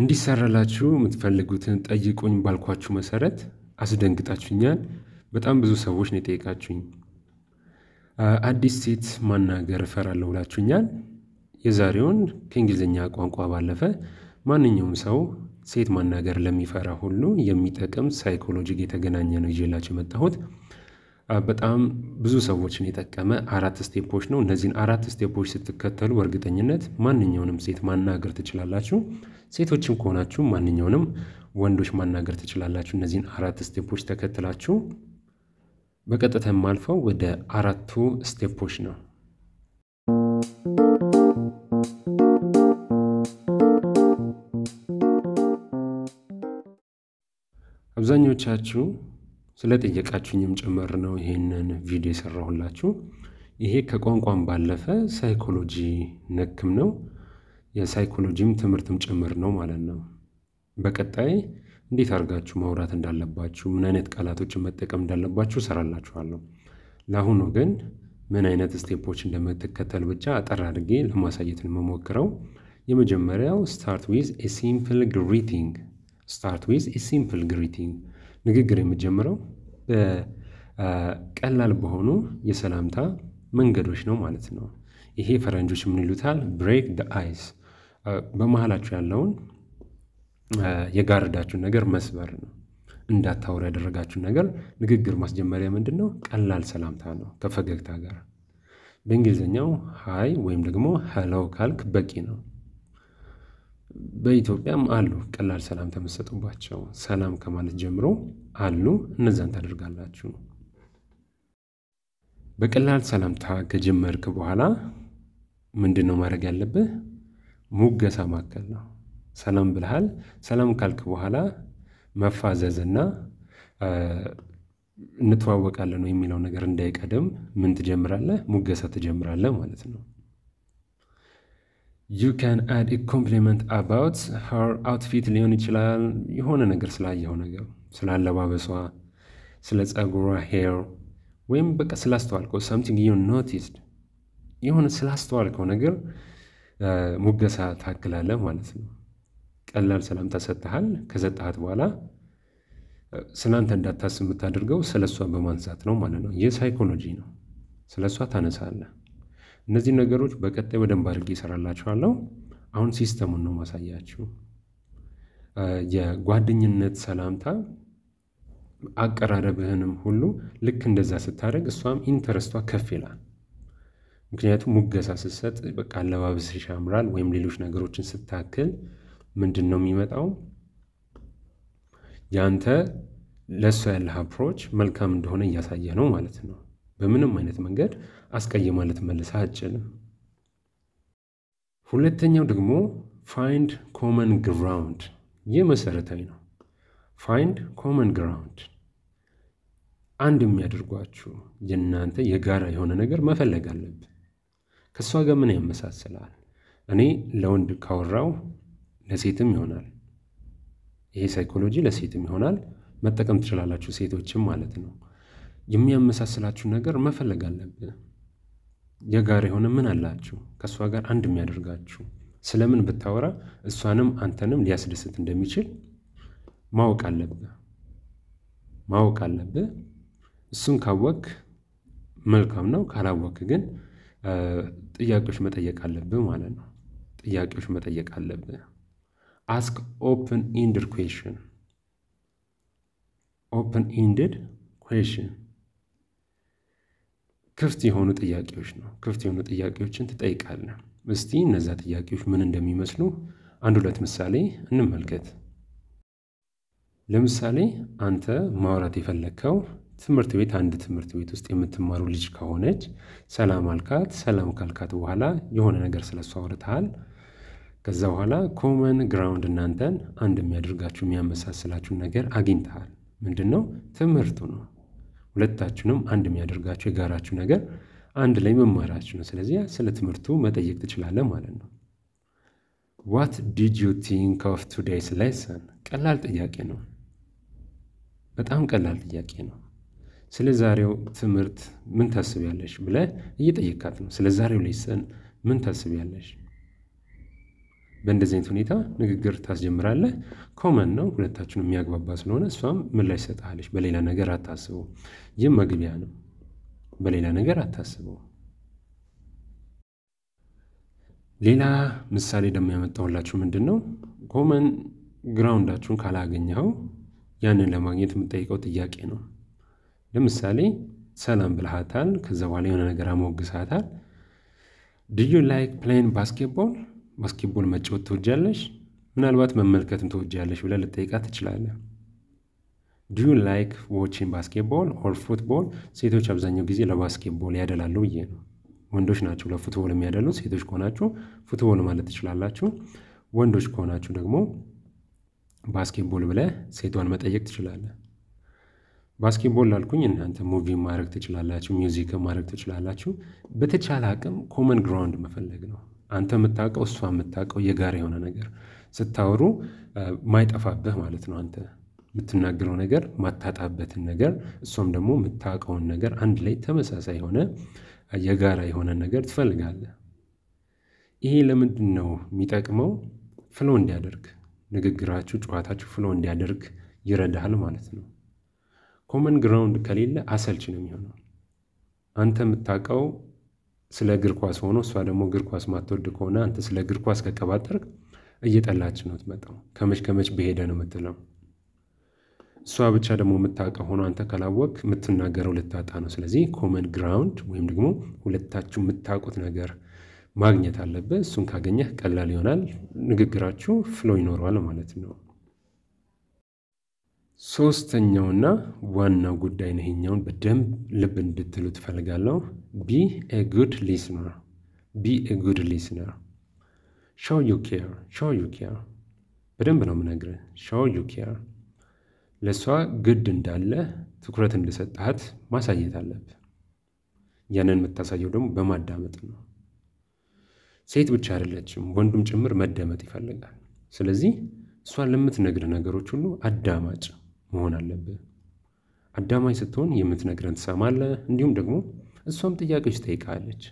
እንዲሰራላችሁ የምትፈልጉትን ጠይቁኝ ባልኳችሁ መሰረት አስደንግጣችሁኛል። በጣም ብዙ ሰዎች ነው የጠየቃችሁኝ። አዲስ ሴት ማናገር እፈራለሁ ብላችሁኛል። የዛሬውን ከእንግሊዝኛ ቋንቋ ባለፈ ማንኛውም ሰው ሴት ማናገር ለሚፈራ ሁሉ የሚጠቅም ሳይኮሎጂ የተገናኘ ነው ይዤላችሁ የመጣሁት። በጣም ብዙ ሰዎችን የጠቀመ አራት ስቴፖች ነው። እነዚህን አራት ስቴፖች ስትከተሉ በእርግጠኝነት ማንኛውንም ሴት ማናገር ትችላላችሁ። ሴቶችም ከሆናችሁ ማንኛውንም ወንዶች ማናገር ትችላላችሁ። እነዚህን አራት ስቴፖች ተከትላችሁ በቀጥታ የማልፈው ወደ አራቱ ስቴፖች ነው። አብዛኞቻችሁ ስለጠየቃችሁኝም ጭምር ነው ይህንን ቪዲዮ የሰራሁላችሁ። ይሄ ከቋንቋም ባለፈ ሳይኮሎጂ ነክም ነው የሳይኮሎጂም ትምህርትም ጭምር ነው ማለት ነው። በቀጣይ እንዴት አድርጋችሁ ማውራት እንዳለባችሁ፣ ምን አይነት ቃላቶችን መጠቀም እንዳለባችሁ ሰራላችኋለሁ። ለአሁኑ ግን ምን አይነት ስቴፖች እንደምትከተል ብቻ አጠር አድርጌ ለማሳየትን መሞክረው። የመጀመሪያው ስታርት ዊዝ ኤ ሲምፕል ግሪቲንግ ስታርት ዊዝ ኤ ሲምፕል ግሪቲንግ ንግግር የምጀምረው ቀላል በሆኑ የሰላምታ መንገዶች ነው ማለት ነው። ይሄ ፈረንጆች ምን ይሉታል ብሬክ ደ አይስ ያለውን የጋረዳችሁን ነገር መስበር ነው። እንዳታወሩ ያደረጋችሁን ነገር ንግግር ማስጀመሪያ ምንድን ነው? ቀላል ሰላምታ ነው ከፈገግታ ጋር። በእንግሊዝኛው ሀይ ወይም ደግሞ ሄሎ ካልክ በቂ ነው። በኢትዮጵያም አሉ ቀላል ሰላም ተመሰጡባቸው ሰላም ከማለት ጀምሮ አሉ። እነዛን ታደርጋላችሁ። በቀላል ሰላምታ ከጀመርክ በኋላ ምንድን ነው ማድረግ ያለብህ? ሙገሳ ማከል ነው። ሰላም ብልሃል። ሰላም ካልክ በኋላ መፋዘዝና እንተዋወቃለን የሚለው ነገር እንዳይቀደም ምን ትጀምራለህ? ሙገሳ ትጀምራለህ ማለት ነው። ዩ ካን አድ ኮምፕሊመንት አባውት ሀር አውትፊት ሊሆን ይችላል። የሆነ ነገር ስላየው ነገር፣ ስለ አለባበሷ፣ ስለ ጸጉሯ ሄር ወይም በቃ ስላስተዋልከው ሳምቲንግ ዩ ኖቲስድ የሆነ ስላስተዋልከው ነገር ሙገሳ ታክላለህ ማለት ነው። ቀላል ሰላምታ ሰጥተሃል። ከሰጠሃት በኋላ ስለአንተ እንዳታስብ የምታደርገው ስለሷ በማንሳት ነው ማለት ነው። ይህ ሳይኮሎጂ ነው። ስለሷ ታነሳለህ። እነዚህ ነገሮች በቀጣይ በደንብ አድርጌ ይሰራላችኋለሁ። አሁን ሲስተሙን ነው ማሳያችሁ። የጓደኝነት ሰላምታ አቀራረብህንም ሁሉ ልክ እንደዛ ስታደርግ እሷም ኢንተረስቷ ከፍ ይላል። ምክንያቱም ሙገሳ ስትሰጥ በቃ አለባበስ ያምራል ወይም ሌሎች ነገሮችን ስታክል ምንድን ነው የሚመጣው? ያንተ ለእሷ ያለህ አፕሮች መልካም እንደሆነ እያሳየ ነው ማለት ነው። በምንም አይነት መንገድ አስቀይ ማለት መልሰህ አትችልም። ሁለተኛው ደግሞ ፋይንድ ኮመን ግራውንድ፣ ይህ መሰረታዊ ነው። ፋይንድ ኮመን ግራውንድ አንድ የሚያደርጓችሁ የእናንተ የጋራ የሆነ ነገር መፈለግ አለብን። ከእሷ ጋር ምን ያመሳስላል? እኔ ለወንድ ካወራው ለሴትም ይሆናል። ይሄ ሳይኮሎጂ ለሴትም ይሆናል። መጠቀም ትችላላችሁ ሴቶችም ማለት ነው። የሚያመሳስላችሁ ነገር መፈለግ አለብህ። የጋራ የሆነ ምን አላችሁ? ከእሷ ጋር አንድ የሚያደርጋችሁ ስለምን ብታወራ እሷንም አንተንም ሊያስደስት እንደሚችል ማወቅ አለብህ ማወቅ አለብህ። እሱን ካወክ መልካም ነው። ካላወክ ግን ጥያቄዎች መጠየቅ አለብህ ማለት ነው። ጥያቄዎች መጠየቅ አለብህ። አስክ ኦፕን ኢንድድ ኩዌሽን ኦፕን ኢንድድ ኩዌሽን ክፍት የሆኑ ጥያቄዎች ነው። ክፍት የሆኑ ጥያቄዎችን ትጠይቃለህ። እስቲ እነዛ ጥያቄዎች ምን እንደሚመስሉ አንድ ሁለት ምሳሌ እንመልከት። ለምሳሌ አንተ ማውራት የፈለግከው ትምህርት ቤት አንድ ትምህርት ቤት ውስጥ የምትማሩ ልጅ ከሆነች ሰላም አልካት። ሰላም ካልካት በኋላ የሆነ ነገር ስለሷ አውርተሃል። ከዛ በኋላ ኮመን ግራውንድ እናንተን አንድ የሚያደርጋችሁ የሚያመሳስላችሁ ነገር አግኝተሃል። ምንድን ነው? ትምህርቱ ነው። ሁለታችሁንም አንድ የሚያደርጋችሁ የጋራችሁ ነገር አንድ ላይ መማራችሁ ነው። ስለዚህ ስለ ትምህርቱ መጠየቅ ትችላለህ ማለት ነው። ዋት ዲድ ዩ ቲንክ ኦፍ ቱዴይስ ሌሰን? ቀላል ጥያቄ ነው። በጣም ቀላል ጥያቄ ነው። ስለ ዛሬው ትምህርት ምን ታስቢያለሽ ብለህ እየጠየካት ነው። ስለ ዛሬው ሌሰን ምን ታስቢያለሽ? በእንደዚህ አይነት ሁኔታ ንግግር ታስጀምራለህ። ኮመን ነው፣ ሁለታችሁን የሚያግባባ ስለሆነ እሷም ምላሽ ሰጥሃለች። በሌላ ነገር አታስበው። ይህም መግቢያ ነው። በሌላ ነገር አታስበው። ሌላ ምሳሌ ደግሞ ያመጣሁላችሁ ምንድን ነው ኮመን ግራውንዳችሁን ካላገኘኸው ያንን ለማግኘት የምጠይቀው ጥያቄ ነው። ለምሳሌ ሰላም ብልሃታል፣ ከዛ በኋላ የሆነ ነገር አሞግሳታል። ድዩ ላይክ ፕሌን ባስኬትቦል ባስኬትቦል መጫወት ትወጃለሽ? ምናልባት መመልከትም ትወጃለሽ ብለህ ልጠይቃት ትችላለህ። ዱዩ ላይክ ዎችን ባስኬትቦል ኦር ፉትቦል? ሴቶች አብዛኛው ጊዜ ለባስኬትቦል ያደላሉ ብዬ ነው። ወንዶች ናቸው ለፉትቦል የሚያደሉት። ሴቶች ከሆናችሁ ፉትቦል ማለት ትችላላችሁ። ወንዶች ከሆናችሁ ደግሞ ባስኬትቦል ብለህ ሴቷን መጠየቅ ትችላለህ። ባስኬትቦል ላልኩኝ እናንተ ሙቪ ማድረግ ትችላላችሁ፣ ሚውዚክ ማድረግ ትችላላችሁ። በተቻለ አቅም ኮመን ግራውንድ መፈለግ ነው። አንተ የምታውቀው እሷ የምታውቀው የጋራ የሆነ ነገር ስታወሩ ማይጠፋብህ ማለት ነው። አንተ የምትናገረው ነገር ማታጣበትን ነገር እሷም ደግሞ የምታውቀውን ነገር አንድ ላይ ተመሳሳይ የሆነ የጋራ የሆነ ነገር ትፈልጋለህ። ይሄ ለምንድን ነው የሚጠቅመው? ፍሎ እንዲያደርግ ንግግራችሁ፣ ጨዋታችሁ ፍሎ እንዲያደርግ ይረዳሃል ማለት ነው። ኮመን ግራውንድ ከሌለ አሰልች ነው የሚሆነው አንተ የምታውቀው ስለ እግር ኳስ ሆኖ እሷ ደግሞ እግር ኳስ ማትወድ ከሆነ አንተ ስለ እግር ኳስ ከቀባጠርክ እየጠላች ነው ትመጣው። ከመች ከመች በሄደ ነው የምትለው። እሷ ብቻ ደግሞ የምታውቀው ሆኖ አንተ ካላወቅ የምትናገረው ልታጣ ነው። ስለዚህ ኮመን ግራውንድ ወይም ደግሞ ሁለታችሁ የምታውቁት ነገር ማግኘት አለብህ። እሱን ካገኘህ ቀላል ይሆናል፣ ንግግራችሁ ፍሎ ይኖረዋል ማለት ነው። ሶስተኛውና ዋናው ጉዳይ ነው። ይሄኛውን በደንብ ልብ እንድትሉ ትፈልጋለሁ። ቢ a good listener. Be a good listener. ሾው ዩ ኬር ሾው ዩ ኬር በደንብ ነው የምነግርህ። ሾው ዩ ኬር ለእሷ ግድ እንዳለ ትኩረት እንደሰጠሃት ማሳየት አለብህ። ያንን የምታሳየው ደግሞ በማዳመጥ ነው። ሴት ብቻ አይደለችም፣ ወንዱም ጭምር መደመጥ ይፈልጋል። ስለዚህ እሷን ለምትነግር ነገሮች ሁሉ አዳማጭ መሆን አለብህ። አዳማጭ ስትሆን የምትነግረን ትሰማለህ። እንዲሁም ደግሞ እሷም ጥያቄዎች ጠይቃለች።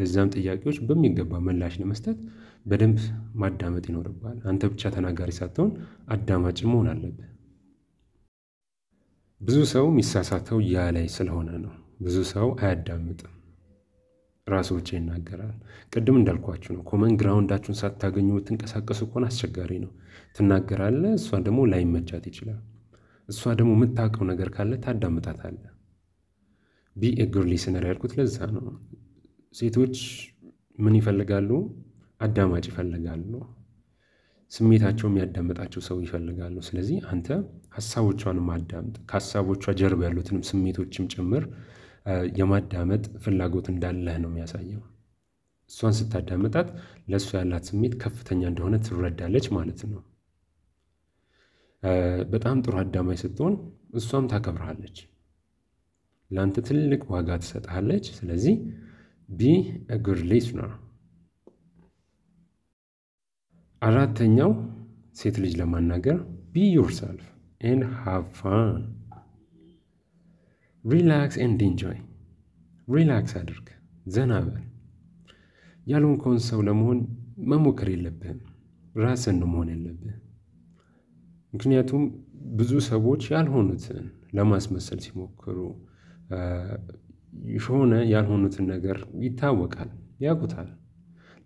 ለዛም ጥያቄዎች በሚገባ ምላሽ ለመስጠት በደንብ ማዳመጥ ይኖርባል። አንተ ብቻ ተናጋሪ ሳትሆን አዳማጭ መሆን አለብህ። ብዙ ሰው የሚሳሳተው ያ ላይ ስለሆነ ነው። ብዙ ሰው አያዳምጥም፣ ራሱ ብቻ ይናገራል። ቅድም እንዳልኳችሁ ነው። ኮመን ግራውንዳችሁን ሳታገኙ ትንቀሳቀሱ ከሆነ አስቸጋሪ ነው። ትናገራለህ፣ እሷ ደግሞ ላይመቻት ይችላል። እሷ ደግሞ የምታውቀው ነገር ካለ ታዳምጣታለህ። ቢ ኤግር ሊስነር ያልኩት ለዛ ነው። ሴቶች ምን ይፈልጋሉ? አዳማጭ ይፈልጋሉ። ስሜታቸው የሚያዳምጣቸው ሰው ይፈልጋሉ። ስለዚህ አንተ ሀሳቦቿን ማዳምጥ ከሀሳቦቿ ጀርባ ያሉትንም ስሜቶችም ጭምር የማዳመጥ ፍላጎት እንዳለህ ነው የሚያሳየው። እሷን ስታዳምጣት ለእሱ ያላት ስሜት ከፍተኛ እንደሆነ ትረዳለች ማለት ነው። በጣም ጥሩ አዳማጭ ስትሆን እሷም ታከብርሃለች። ለአንተ ትልቅ ዋጋ ትሰጥሃለች። ስለዚህ ቢ እግር ሊስነር። አራተኛው ሴት ልጅ ለማናገር ቢ ዩርሰልፍ ኤን ሃቭ ፋን ሪላክስ ኤንድ ኢንጆይ። ሪላክስ አድርግ፣ ዘና በል። ያልሆንከውን ሰው ለመሆን መሞከር የለብህም። ራስን ነው መሆን የለብህ። ምክንያቱም ብዙ ሰዎች ያልሆኑትን ለማስመሰል ሲሞክሩ የሆነ ያልሆኑትን ነገር ይታወቃል ያውቁታል።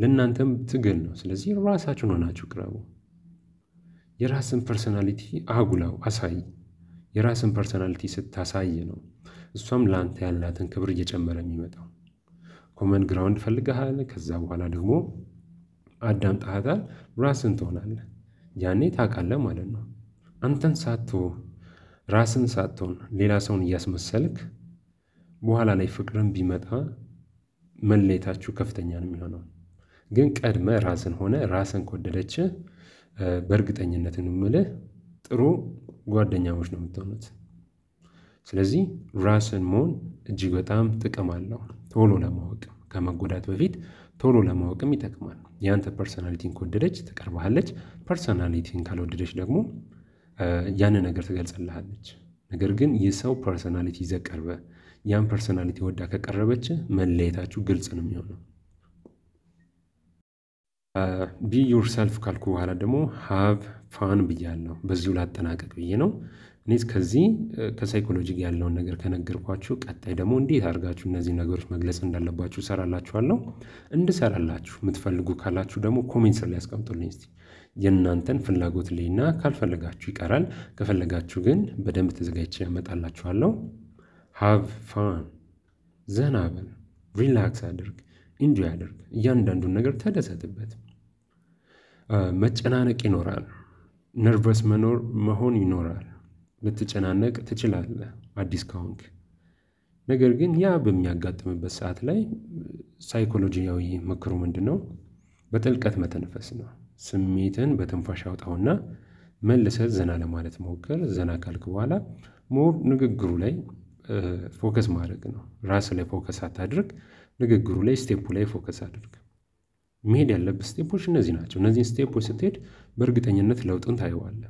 ለእናንተም ትግል ነው። ስለዚህ ራሳችሁን ሆናችሁ ቅረቡ። የራስን ፐርሰናሊቲ አጉላው አሳይ። የራስን ፐርሰናሊቲ ስታሳይ ነው እሷም ለአንተ ያላትን ክብር እየጨመረ የሚመጣው። ኮመን ግራውንድ ፈልገሃል። ከዛ በኋላ ደግሞ አዳምጠሃታል፣ ራስን ትሆናለህ። ያኔ ታውቃለህ ማለት ነው። አንተን ሳትሆን ራስን ሳትሆን ሌላ ሰውን እያስመሰልክ በኋላ ላይ ፍቅርን ቢመጣ መለየታችሁ ከፍተኛ ነው የሚሆነው። ግን ቀድመ ራስን ሆነ ራስን ከወደደች በእርግጠኝነት እንምልህ ጥሩ ጓደኛሞች ነው የምትሆኑት። ስለዚህ ራስን መሆን እጅግ በጣም ጥቅም አለው። ቶሎ ለማወቅ ከመጎዳት በፊት ቶሎ ለማወቅም ይጠቅማል። ያንተ ፐርሶናሊቲን ከወደደች ትቀርባሃለች። ፐርሶናሊቲን ካልወደደች ደግሞ ያንን ነገር ትገልጽልሃለች። ነገር ግን የሰው ፐርሶናሊቲ ይዘህ ያን ፐርሶናሊቲ ወዳ ከቀረበች መለየታችሁ ግልጽ ነው የሚሆነው። ቢ ዩርሰልፍ ካልኩ በኋላ ደግሞ ሃቭ ፋን ብያለሁ። በዚሁ ላጠናቀቅ ብዬ ነው። እኔ ከዚህ ከሳይኮሎጂ ያለውን ነገር ከነገርኳችሁ ቀጣይ ደግሞ እንዴት አድርጋችሁ እነዚህ ነገሮች መግለጽ እንዳለባችሁ እሰራላችኋለሁ። እንድሰራላችሁ የምትፈልጉ ካላችሁ ደግሞ ኮሜንት ስር ላይ ያስቀምጡልኝ የእናንተን ፍላጎት ልይና፣ ካልፈለጋችሁ ይቀራል። ከፈለጋችሁ ግን በደንብ ተዘጋጅቼ ያመጣላችኋለሁ። ሃቭ ፋን፣ ዘና በል፣ ሪላክስ አድርግ፣ ኢንጆይ አድርግ። እያንዳንዱን ነገር ተደሰትበት። መጨናነቅ ይኖራል። ነርቨስ መኖር መሆን ይኖራል። ልትጨናነቅ ትችላለህ አዲስ ከሆንክ። ነገር ግን ያ በሚያጋጥምበት ሰዓት ላይ ሳይኮሎጂያዊ ምክሩ ምንድን ነው? በጥልቀት መተንፈስ ነው። ስሜትን በትንፋሽ አውጣውና መልሰ ዘና ለማለት ሞክር። ዘና ካልክ በኋላ ሞር ንግግሩ ላይ ፎከስ ማድረግ ነው። ራስ ላይ ፎከስ አታድርግ። ንግግሩ ላይ ስቴፑ ላይ ፎከስ አድርግ። መሄድ ያለበት ስቴፖች እነዚህ ናቸው። እነዚህን ስቴፖች ስትሄድ በእርግጠኝነት ለውጥን ታየዋለ።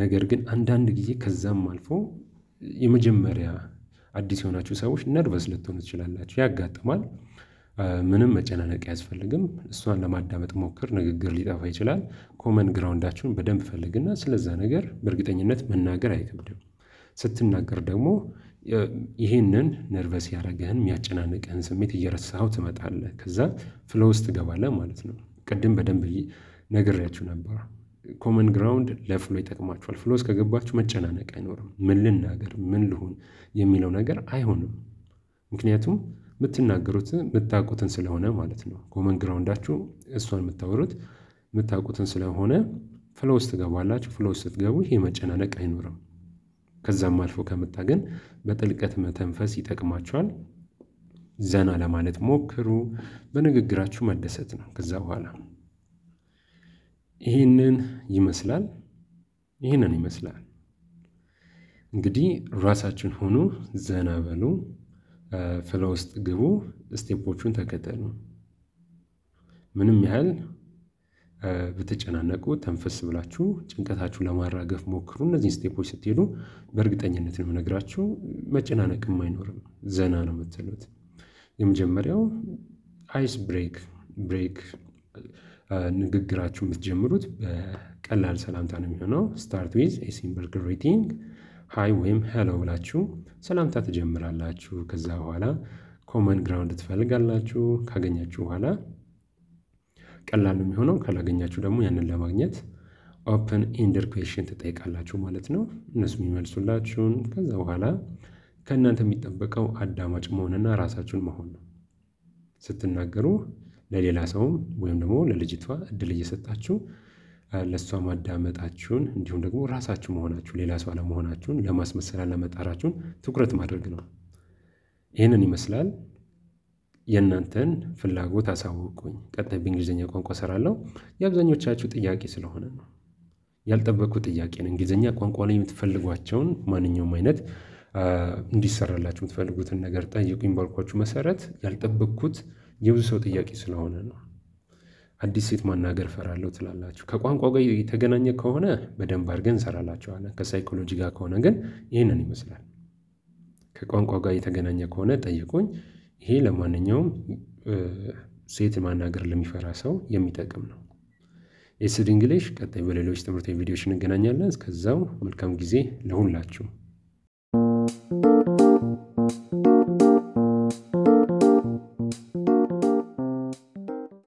ነገር ግን አንዳንድ ጊዜ ከዛም አልፎ የመጀመሪያ አዲስ የሆናችሁ ሰዎች ነርቨስ ልትሆኑ ትችላላችሁ። ያጋጥማል። ምንም መጨናነቅ አያስፈልግም። እሷን ለማዳመጥ ሞክር። ንግግር ሊጠፋ ይችላል። ኮመን ግራውንዳችሁን በደንብ ፈልግና ስለዛ ነገር በእርግጠኝነት መናገር አይከብድም። ስትናገር ደግሞ ይህንን ነርቨስ ያደረገህን የሚያጨናንቅህን ስሜት እየረሳኸው ትመጣለህ። ከዛ ፍሎ ውስጥ ትገባለህ ማለት ነው። ቅድም በደንብ ነግሬያችሁ ነበር። ኮመን ግራውንድ ለፍሎ ይጠቅማችኋል። ፍሎ ውስጥ ከገባችሁ መጨናነቅ አይኖርም። ምን ልናገር፣ ምን ልሁን የሚለው ነገር አይሆንም። ምክንያቱም የምትናገሩት የምታውቁትን ስለሆነ ማለት ነው። ኮመን ግራውንዳችሁ እሷን የምታወሩት የምታውቁትን ስለሆነ ፍሎ ውስጥ ትገባላችሁ። ፍሎ ውስጥ ስትገቡ ይሄ መጨናነቅ አይኖርም። ከዛም አልፎ ከመጣ ግን በጥልቀት መተንፈስ ይጠቅማቸዋል። ዘና ለማለት ሞክሩ። በንግግራችሁ መደሰት ነው። ከዛ በኋላ ይህንን ይመስላል ይህንን ይመስላል። እንግዲህ ራሳችን ሆኑ፣ ዘና በሉ፣ ፍለ ውስጥ ግቡ፣ ስቴፖቹን ተከተሉ ምንም ያህል ብትጨናነቁ ተንፈስ ብላችሁ ጭንቀታችሁ ለማራገፍ ሞክሩ። እነዚህን ስቴፖች ስትሄዱ በእርግጠኝነት ነው ነግራችሁ መጨናነቅም አይኖርም። ዘና ነው የምትሉት። የመጀመሪያው አይስ ብሬክ ብሬክ ንግግራችሁ የምትጀምሩት በቀላል ሰላምታ ነው የሚሆነው። ስታርት ዊዝ ኤ ሲምፕል ግሪቲንግ ሃይ ወይም ሄሎ ብላችሁ ሰላምታ ትጀምራላችሁ። ከዛ በኋላ ኮመን ግራውንድ ትፈልጋላችሁ። ካገኛችሁ በኋላ ቀላል የሚሆነው ካላገኛችሁ ደግሞ ያንን ለማግኘት ኦፕን ኢንደር ኩዌሽን ትጠይቃላችሁ ማለት ነው። እነሱ የሚመልሱላችሁን ከዛ በኋላ ከእናንተ የሚጠበቀው አዳማጭ መሆንና ራሳችሁን መሆን ነው። ስትናገሩ ለሌላ ሰውም ወይም ደግሞ ለልጅቷ እድል እየሰጣችሁ ለእሷ ማዳመጣችሁን እንዲሁም ደግሞ ራሳችሁ መሆናችሁ ሌላ ሰው አለመሆናችሁን ለማስመሰል አለመጣራችሁን ትኩረት ማድረግ ነው። ይህንን ይመስላል። የእናንተን ፍላጎት አሳውቁኝ። ቀጥታ በእንግሊዝኛ ቋንቋ ሰራለሁ የአብዛኞቻችሁ ጥያቄ ስለሆነ ነው። ያልጠበቅኩት ጥያቄ ነው። እንግሊዝኛ ቋንቋ ላይ የምትፈልጓቸውን ማንኛውም አይነት እንዲሰራላችሁ የምትፈልጉትን ነገር ጠይቁኝ ባልኳችሁ መሰረት ያልጠበቅኩት የብዙ ሰው ጥያቄ ስለሆነ ነው። አዲስ ሴት ማናገር ፈራለሁ ትላላችሁ። ከቋንቋ ጋር የተገናኘ ከሆነ በደንብ አድርገን እንሰራላችኋለን። ከሳይኮሎጂ ጋር ከሆነ ግን ይህንን ይመስላል። ከቋንቋ ጋር የተገናኘ ከሆነ ጠይቁኝ። ይሄ ለማንኛውም ሴት ማናገር ለሚፈራ ሰው የሚጠቅም ነው። ኤስድ እንግሊሽ ቀጣይ በሌሎች ትምህርት ቪዲዎች ቪዲዮዎች እንገናኛለን። እስከዛው መልካም ጊዜ ለሁላችሁ።